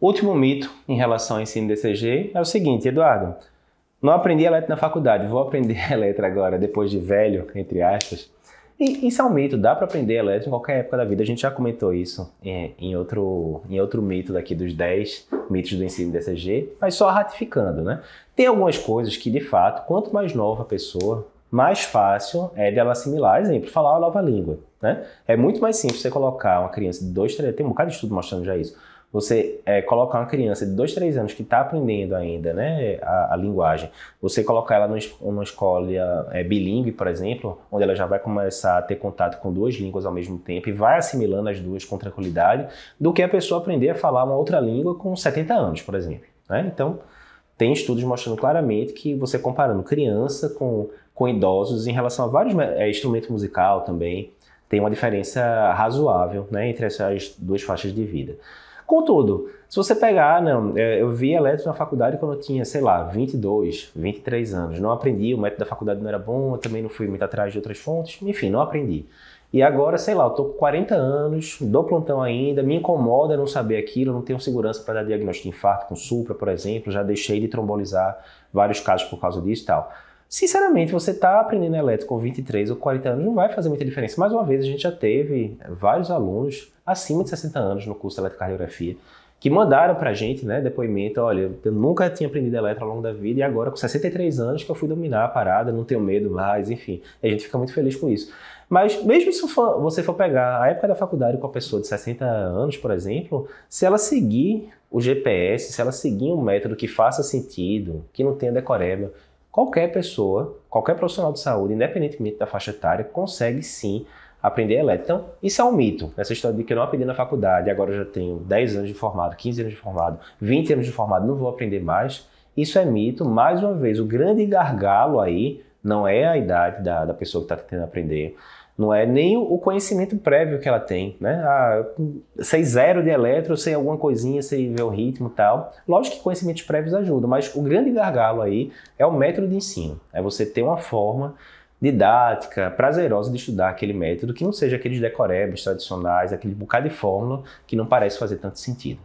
Último mito em relação ao ensino DCG é o seguinte, Eduardo. Não aprendi elétrica na faculdade, vou aprender elétrica agora, depois de velho, entre aspas. E isso é um mito, dá para aprender elétrica em qualquer época da vida. A gente já comentou isso em, em, outro, em outro mito daqui dos 10 mitos do ensino DCG, mas só ratificando, né? Tem algumas coisas que, de fato, quanto mais nova a pessoa, mais fácil é dela assimilar, exemplo, falar uma nova língua, né? É muito mais simples você colocar uma criança de 2, 3... Tem um bocado de estudo mostrando já isso você é, colocar uma criança de 2, 3 anos que está aprendendo ainda né, a, a, linguagem, você colocar ela numa escola é, bilíngue, por exemplo, onde ela já vai começar a ter contato com duas línguas ao mesmo tempo e vai assimilando as duas com tranquilidade, do que a pessoa aprender a falar uma outra língua com 70 anos, por exemplo. Né? Então, tem estudos mostrando claramente que você comparando criança com, com idosos em relação a vários é, instrumentos musical também, tem uma diferença razoável né, entre essas duas faixas de vida. Contudo, se você pegar, ah, é, eu vi elétrico na faculdade quando eu tinha, sei lá, 22, 23 anos. Não aprendi, o método da faculdade não era bom, eu também não fui muito atrás de outras fontes, enfim, não aprendi. E agora, sei lá, eu tô com 40 anos, dou plantão ainda, me incomoda não saber aquilo, não tenho segurança para dar diagnóstico de infarto com supra, por exemplo, já deixei de trombolizar vários casos por causa disso e tal. Sinceramente, você está aprendendo elétrico com 23 ou 40 anos não vai fazer muita diferença. Mais uma vez, a gente já teve eh, vários alunos acima de 60 anos no curso de eletrocardiografia que mandaram para a gente né, depoimento, olha, eu nunca tinha aprendido eletro ao longo da vida e agora com 63 anos que eu fui dominar a parada, não tenho medo mais, enfim. a gente fica muito feliz com isso. Mas mesmo se for, você for pegar a época da faculdade com a pessoa de 60 anos, por exemplo, se ela seguir o GPS, se ela seguir um método que faça sentido, que não tenha decoreba, Qualquer pessoa, qualquer profissional de saúde, independentemente da faixa etária, consegue sim aprender elétrica. Então, isso é um mito. Né? Essa história de que eu não aprendi na faculdade, agora eu já tenho 10 anos de formado, 15 anos de formado, 20 anos de formado, não vou aprender mais. Isso é mito. Mais uma vez, o grande gargalo aí não é a idade da, da pessoa que está tentando aprender, não é nem o conhecimento prévio que ela tem, né? Ah, sei zero de eletro, sei alguma coisinha, sei ver o ritmo e tal. Lógico que conhecimentos prévios ajudam, mas o grande gargalo aí é o método de ensino. É você ter uma forma didática, prazerosa de estudar aquele método que não seja aqueles decorebas tradicionais, aquele bocado de fórmula que não parece fazer tanto sentido.